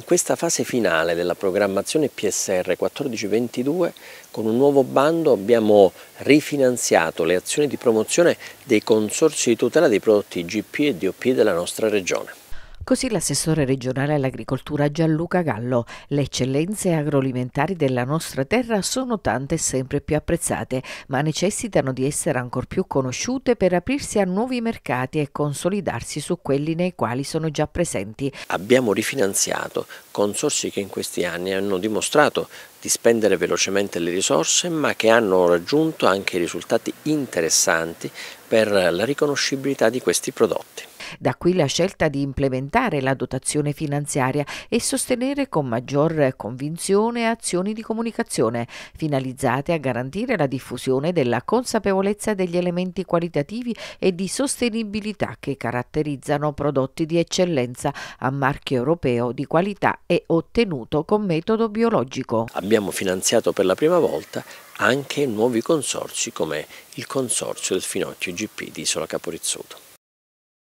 in questa fase finale della programmazione PSR 1422 con un nuovo bando abbiamo rifinanziato le azioni di promozione dei consorsi di tutela dei prodotti GP e DOP della nostra regione. Così l'assessore regionale all'agricoltura Gianluca Gallo. Le eccellenze agroalimentari della nostra terra sono tante e sempre più apprezzate, ma necessitano di essere ancor più conosciute per aprirsi a nuovi mercati e consolidarsi su quelli nei quali sono già presenti. Abbiamo rifinanziato consorsi che in questi anni hanno dimostrato di spendere velocemente le risorse ma che hanno raggiunto anche risultati interessanti per la riconoscibilità di questi prodotti. Da qui la scelta di implementare la dotazione finanziaria e sostenere con maggior convinzione azioni di comunicazione finalizzate a garantire la diffusione della consapevolezza degli elementi qualitativi e di sostenibilità che caratterizzano prodotti di eccellenza a marchio europeo di qualità e ottenuto con metodo biologico. Abbiamo finanziato per la prima volta anche nuovi consorsi come il consorzio del finocchio GP di Isola Caporizzuto.